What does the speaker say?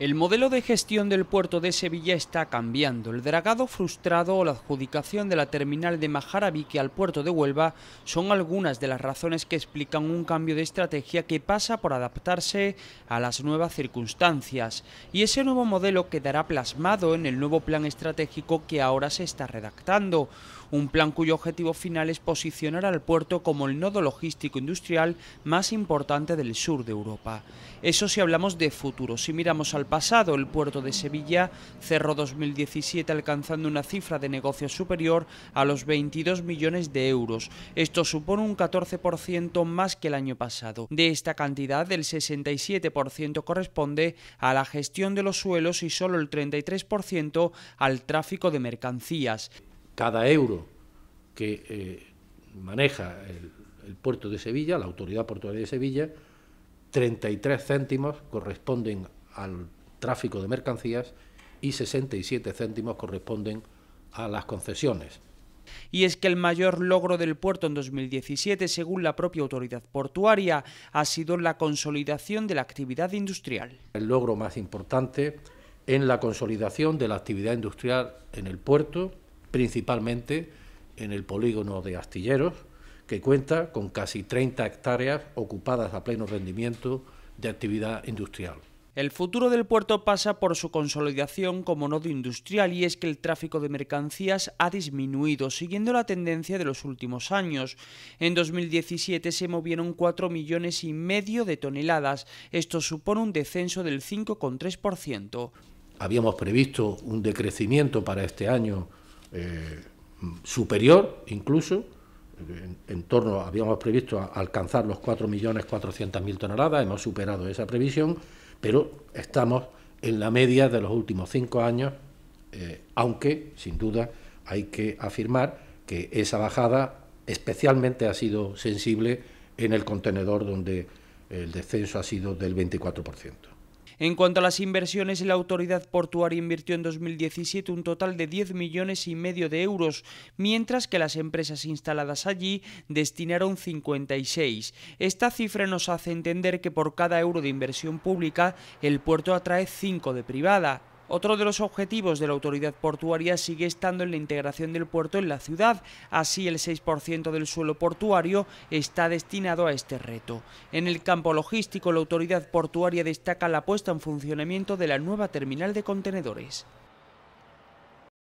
El modelo de gestión del puerto de Sevilla está cambiando. El dragado frustrado o la adjudicación de la terminal de Majarabique al puerto de Huelva son algunas de las razones que explican un cambio de estrategia que pasa por adaptarse a las nuevas circunstancias. Y ese nuevo modelo quedará plasmado en el nuevo plan estratégico que ahora se está redactando. Un plan cuyo objetivo final es posicionar al puerto como el nodo logístico industrial más importante del sur de Europa. Eso si hablamos de futuro. Si miramos al pasado, el puerto de Sevilla cerró 2017 alcanzando una cifra de negocio superior a los 22 millones de euros. Esto supone un 14% más que el año pasado. De esta cantidad, el 67% corresponde a la gestión de los suelos y solo el 33% al tráfico de mercancías. Cada euro que eh, maneja el, el puerto de Sevilla, la Autoridad Portuaria de Sevilla, 33 céntimos corresponden al tráfico de mercancías y 67 céntimos corresponden a las concesiones. Y es que el mayor logro del puerto en 2017, según la propia autoridad portuaria, ha sido la consolidación de la actividad industrial. El logro más importante en la consolidación de la actividad industrial en el puerto, principalmente en el polígono de Astilleros, que cuenta con casi 30 hectáreas ocupadas a pleno rendimiento de actividad industrial. El futuro del puerto pasa por su consolidación como nodo industrial y es que el tráfico de mercancías ha disminuido, siguiendo la tendencia de los últimos años. En 2017 se movieron 4 millones y medio de toneladas. Esto supone un descenso del 5,3%. Habíamos previsto un decrecimiento para este año eh, superior, incluso, en, torno, habíamos previsto alcanzar los 4.400.000 toneladas, hemos superado esa previsión pero estamos en la media de los últimos cinco años, eh, aunque sin duda hay que afirmar que esa bajada especialmente ha sido sensible en el contenedor donde el descenso ha sido del 24%. En cuanto a las inversiones, la autoridad portuaria invirtió en 2017 un total de 10 millones y medio de euros, mientras que las empresas instaladas allí destinaron 56. Esta cifra nos hace entender que por cada euro de inversión pública, el puerto atrae 5 de privada. Otro de los objetivos de la autoridad portuaria sigue estando en la integración del puerto en la ciudad, así el 6% del suelo portuario está destinado a este reto. En el campo logístico, la autoridad portuaria destaca la puesta en funcionamiento de la nueva terminal de contenedores.